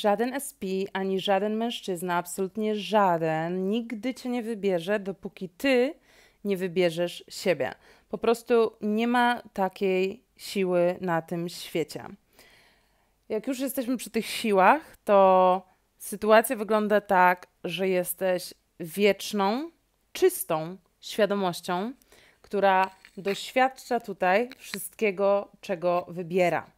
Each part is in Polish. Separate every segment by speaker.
Speaker 1: Żaden SP ani żaden mężczyzna, absolutnie żaden, nigdy cię nie wybierze, dopóki ty nie wybierzesz siebie. Po prostu nie ma takiej siły na tym świecie. Jak już jesteśmy przy tych siłach, to sytuacja wygląda tak, że jesteś wieczną, czystą świadomością, która doświadcza tutaj wszystkiego, czego wybiera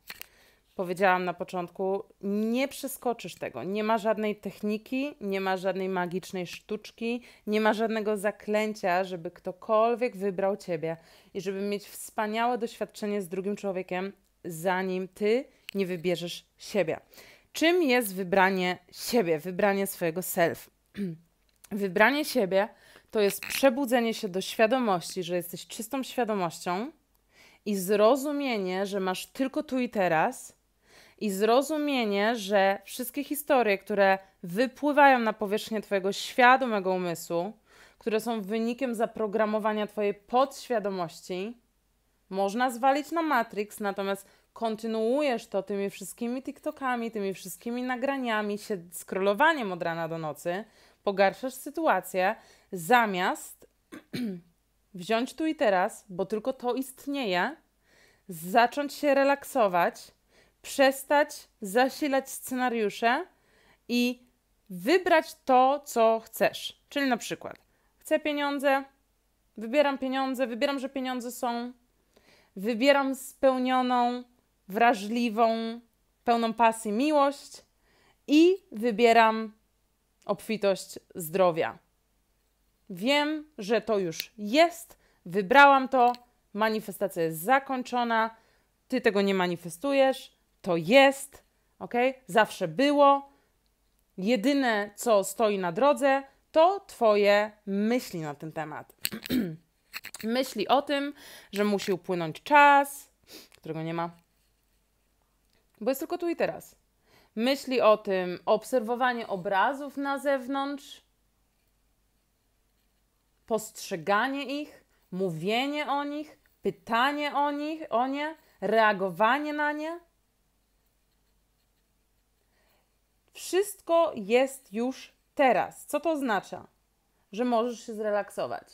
Speaker 1: powiedziałam na początku, nie przeskoczysz tego. Nie ma żadnej techniki, nie ma żadnej magicznej sztuczki, nie ma żadnego zaklęcia, żeby ktokolwiek wybrał ciebie i żeby mieć wspaniałe doświadczenie z drugim człowiekiem, zanim ty nie wybierzesz siebie. Czym jest wybranie siebie, wybranie swojego self? wybranie siebie to jest przebudzenie się do świadomości, że jesteś czystą świadomością i zrozumienie, że masz tylko tu i teraz i zrozumienie, że wszystkie historie, które wypływają na powierzchnię Twojego świadomego umysłu, które są wynikiem zaprogramowania Twojej podświadomości, można zwalić na Matrix, natomiast kontynuujesz to tymi wszystkimi TikTokami, tymi wszystkimi nagraniami, się skrolowaniem od rana do nocy, pogarszasz sytuację, zamiast wziąć tu i teraz, bo tylko to istnieje, zacząć się relaksować przestać zasilać scenariusze i wybrać to, co chcesz. Czyli na przykład, chcę pieniądze, wybieram pieniądze, wybieram, że pieniądze są, wybieram spełnioną, wrażliwą, pełną pasji miłość i wybieram obfitość zdrowia. Wiem, że to już jest, wybrałam to, manifestacja jest zakończona, ty tego nie manifestujesz, to jest, ok? Zawsze było. Jedyne, co stoi na drodze, to Twoje myśli na ten temat. myśli o tym, że musi upłynąć czas, którego nie ma, bo jest tylko tu i teraz. Myśli o tym, obserwowanie obrazów na zewnątrz, postrzeganie ich, mówienie o nich, pytanie o nich, o nie, reagowanie na nie. wszystko jest już teraz. Co to oznacza? Że możesz się zrelaksować.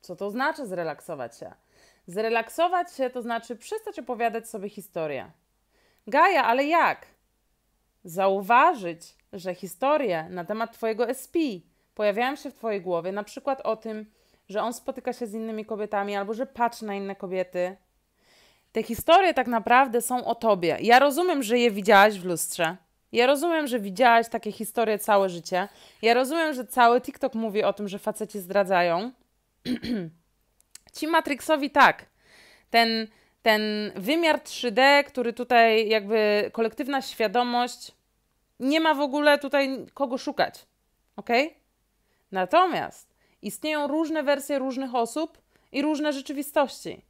Speaker 1: Co to oznacza zrelaksować się? Zrelaksować się to znaczy przestać opowiadać sobie historię. Gaja, ale jak? Zauważyć, że historie na temat Twojego SP pojawiają się w Twojej głowie, na przykład o tym, że on spotyka się z innymi kobietami albo że patrzy na inne kobiety. Te historie tak naprawdę są o Tobie. Ja rozumiem, że je widziałaś w lustrze, ja rozumiem, że widziałaś takie historie całe życie. Ja rozumiem, że cały TikTok mówi o tym, że faceci zdradzają. Ci Matrixowi tak. Ten, ten wymiar 3D, który tutaj jakby kolektywna świadomość, nie ma w ogóle tutaj kogo szukać. Ok? Natomiast istnieją różne wersje różnych osób i różne rzeczywistości.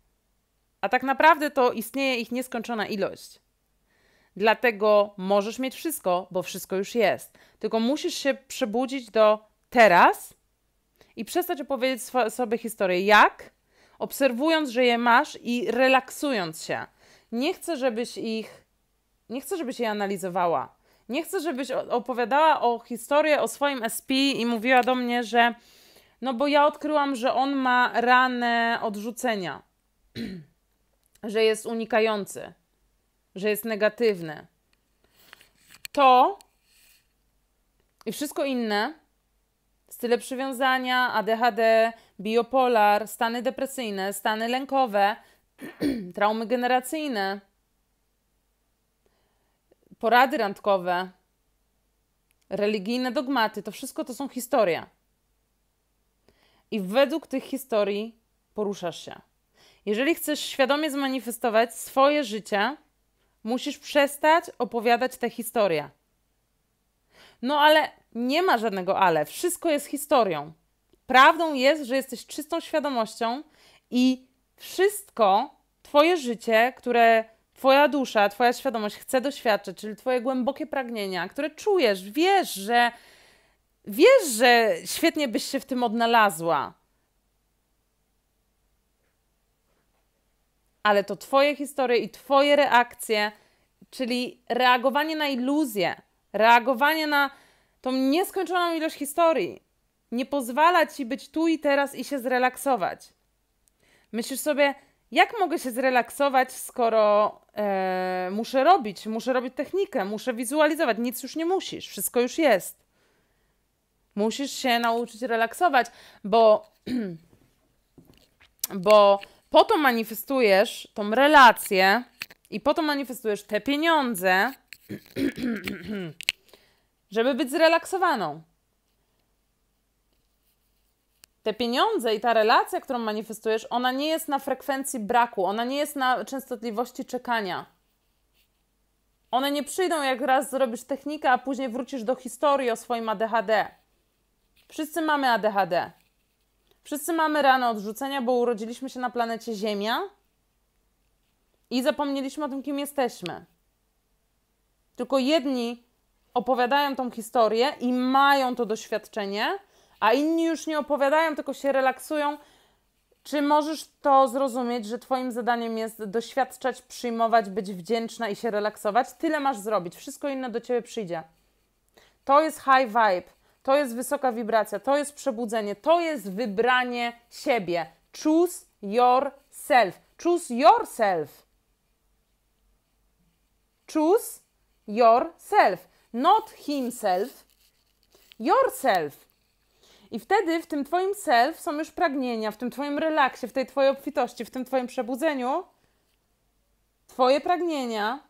Speaker 1: A tak naprawdę to istnieje ich nieskończona ilość. Dlatego możesz mieć wszystko, bo wszystko już jest. Tylko musisz się przebudzić do teraz i przestać opowiedzieć sobie historię. Jak? Obserwując, że je masz i relaksując się. Nie chcę, żebyś ich. Nie chcę, żebyś je analizowała. Nie chcę, żebyś opowiadała o historii o swoim SP i mówiła do mnie, że no bo ja odkryłam, że on ma ranę odrzucenia, że jest unikający, że jest negatywne. To i wszystko inne, style przywiązania, ADHD, biopolar, stany depresyjne, stany lękowe, traumy generacyjne, porady randkowe, religijne dogmaty, to wszystko to są historie. I według tych historii poruszasz się. Jeżeli chcesz świadomie zmanifestować swoje życie, Musisz przestać opowiadać tę historię. No ale nie ma żadnego ale, wszystko jest historią. Prawdą jest, że jesteś czystą świadomością i wszystko Twoje życie, które Twoja dusza, Twoja świadomość chce doświadczyć, czyli Twoje głębokie pragnienia, które czujesz, wiesz, że wiesz, że świetnie byś się w tym odnalazła, ale to Twoje historie i Twoje reakcje, czyli reagowanie na iluzję, reagowanie na tą nieskończoną ilość historii, nie pozwala Ci być tu i teraz i się zrelaksować. Myślisz sobie, jak mogę się zrelaksować, skoro e, muszę robić, muszę robić technikę, muszę wizualizować, nic już nie musisz, wszystko już jest. Musisz się nauczyć relaksować, bo, bo po to manifestujesz tą relację i po to manifestujesz te pieniądze, żeby być zrelaksowaną. Te pieniądze i ta relacja, którą manifestujesz, ona nie jest na frekwencji braku, ona nie jest na częstotliwości czekania. One nie przyjdą, jak raz zrobisz technikę, a później wrócisz do historii o swoim ADHD. Wszyscy mamy ADHD. Wszyscy mamy ranę odrzucenia, bo urodziliśmy się na planecie Ziemia i zapomnieliśmy o tym, kim jesteśmy. Tylko jedni opowiadają tą historię i mają to doświadczenie, a inni już nie opowiadają, tylko się relaksują. Czy możesz to zrozumieć, że Twoim zadaniem jest doświadczać, przyjmować, być wdzięczna i się relaksować? Tyle masz zrobić, wszystko inne do Ciebie przyjdzie. To jest high vibe. To jest wysoka wibracja, to jest przebudzenie, to jest wybranie siebie. Choose yourself. Choose yourself. Choose yourself. Not himself. Yourself. I wtedy w tym Twoim self są już pragnienia, w tym Twoim relaksie, w tej Twojej obfitości, w tym Twoim przebudzeniu. Twoje pragnienia,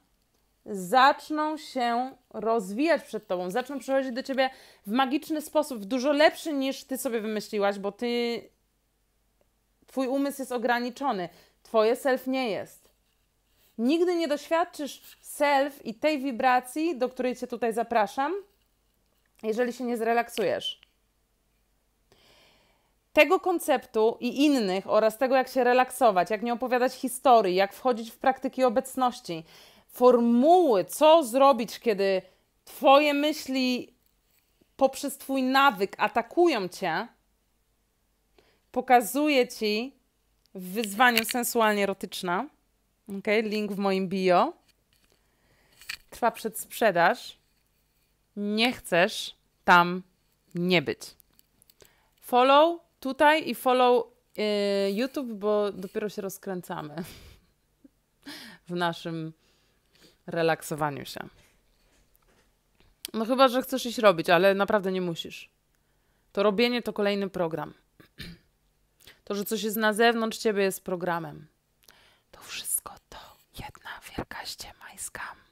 Speaker 1: zaczną się rozwijać przed tobą, zaczną przychodzić do ciebie w magiczny sposób, w dużo lepszy niż ty sobie wymyśliłaś, bo ty. Twój umysł jest ograniczony, twoje self nie jest. Nigdy nie doświadczysz self i tej wibracji, do której cię tutaj zapraszam, jeżeli się nie zrelaksujesz. Tego konceptu i innych oraz tego, jak się relaksować, jak nie opowiadać historii, jak wchodzić w praktyki obecności, formuły, co zrobić, kiedy Twoje myśli poprzez Twój nawyk atakują Cię, pokazuję Ci w wyzwaniu sensualnie-erotyczna. ok link w moim bio. Trwa przedsprzedaż. Nie chcesz tam nie być. Follow tutaj i follow yy, YouTube, bo dopiero się rozkręcamy w naszym relaksowaniu się. No chyba, że chcesz iść robić, ale naprawdę nie musisz. To robienie to kolejny program. To, że coś jest na zewnątrz ciebie jest programem. To wszystko to jedna wielka ściema i skam.